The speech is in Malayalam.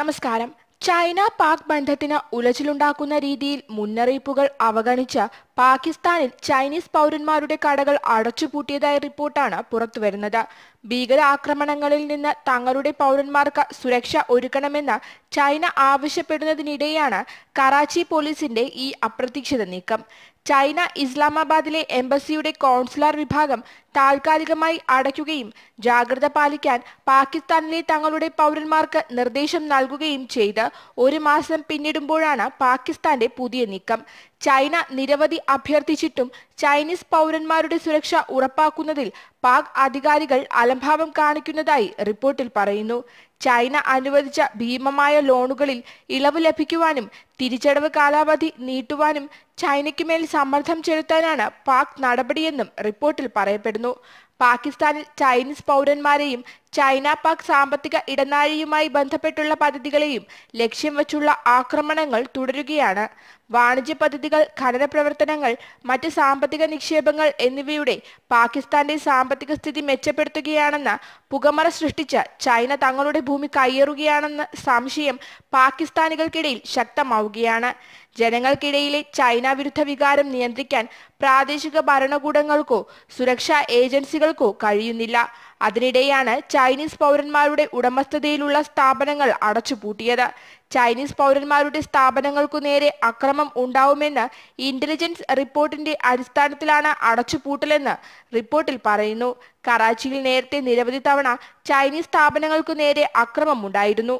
നമസ്കാരം ചൈന പാക് ബന്ധത്തിന് ഉലച്ചിലുണ്ടാക്കുന്ന രീതിയിൽ മുന്നറിയിപ്പുകൾ അവഗണിച്ച പാകിസ്ഥാനിൽ ചൈനീസ് പൗരന്മാരുടെ കടകൾ അടച്ചുപൂട്ടിയതായ റിപ്പോർട്ടാണ് പുറത്തുവരുന്നത് ഭീകര ആക്രമണങ്ങളിൽ നിന്ന് തങ്ങളുടെ പൗരന്മാർക്ക് സുരക്ഷ ഒരുക്കണമെന്ന് ചൈന ആവശ്യപ്പെടുന്നതിനിടെയാണ് കറാച്ചി പോലീസിന്റെ ഈ അപ്രതീക്ഷിത നീക്കം ചൈന ഇസ്ലാമാബാദിലെ എംബസിയുടെ കോൺസുലാർ വിഭാഗം താൽക്കാലികമായി അടയ്ക്കുകയും ജാഗ്രത പാലിക്കാൻ പാകിസ്ഥാനിലെ തങ്ങളുടെ പൗരന്മാർക്ക് നിർദ്ദേശം നൽകുകയും ചെയ്ത് ഒരു മാസം പിന്നിടുമ്പോഴാണ് പാകിസ്ഥാന്റെ പുതിയ നീക്കം ചൈന നിരവധി അഭ്യർത്ഥിച്ചിട്ടും ചൈനീസ് പൗരന്മാരുടെ സുരക്ഷ ഉറപ്പാക്കുന്നതിൽ പാക് അധികാരികൾ അലംഭാവം കാണിക്കുന്നതായി റിപ്പോർട്ടിൽ പറയുന്നു ചൈന അനുവദിച്ച ഭീമമായ ലോണുകളിൽ ഇളവ് ലഭിക്കുവാനും തിരിച്ചടവ് കാലാവധി നീട്ടുവാനും ചൈനയ്ക്കുമേൽ സമ്മർദ്ദം ചെലുത്താനാണ് പാക് നടപടിയെന്നും റിപ്പോർട്ടിൽ പറയപ്പെടുന്നു പാകിസ്ഥാനിൽ ചൈനീസ് പൗരന്മാരെയും ചൈന പാക് സാമ്പത്തിക ഇടനാഴിയുമായി ബന്ധപ്പെട്ടുള്ള പദ്ധതികളെയും ലക്ഷ്യം വച്ചുള്ള ആക്രമണങ്ങൾ തുടരുകയാണ് വാണിജ്യ പദ്ധതികൾ ഖനന പ്രവർത്തനങ്ങൾ മറ്റ് സാമ്പത്തിക സാമ്പത്തിക നിക്ഷേപങ്ങൾ എന്നിവയുടെ പാകിസ്ഥാന്റെ സാമ്പത്തിക സ്ഥിതി മെച്ചപ്പെടുത്തുകയാണെന്ന പുകമറ സൃഷ്ടിച്ച ചൈന തങ്ങളുടെ ഭൂമി കയ്യേറുകയാണെന്ന സംശയം പാകിസ്ഥാനികൾക്കിടയിൽ ശക്തമാവുകയാണ് ജനങ്ങൾക്കിടയിലെ ചൈന വിരുദ്ധ വികാരം നിയന്ത്രിക്കാൻ പ്രാദേശിക ഭരണകൂടങ്ങൾക്കോ സുരക്ഷാ ഏജൻസികൾക്കോ കഴിയുന്നില്ല അതിനിടെയാണ് ചൈനീസ് പൗരന്മാരുടെ ഉടമസ്ഥതയിലുള്ള സ്ഥാപനങ്ങൾ അടച്ചുപൂട്ടിയത് ചൈനീസ് പൗരന്മാരുടെ സ്ഥാപനങ്ങൾക്കു നേരെ അക്രമം ഉണ്ടാവുമെന്ന് ഇന്റലിജൻസ് റിപ്പോർട്ടിന്റെ അടിസ്ഥാനത്തിലാണ് അടച്ചുപൂട്ടലെന്ന് റിപ്പോർട്ടിൽ പറയുന്നു കറാച്ചിയിൽ നേരത്തെ നിരവധി തവണ ചൈനീസ് സ്ഥാപനങ്ങൾക്കു നേരെ ഉണ്ടായിരുന്നു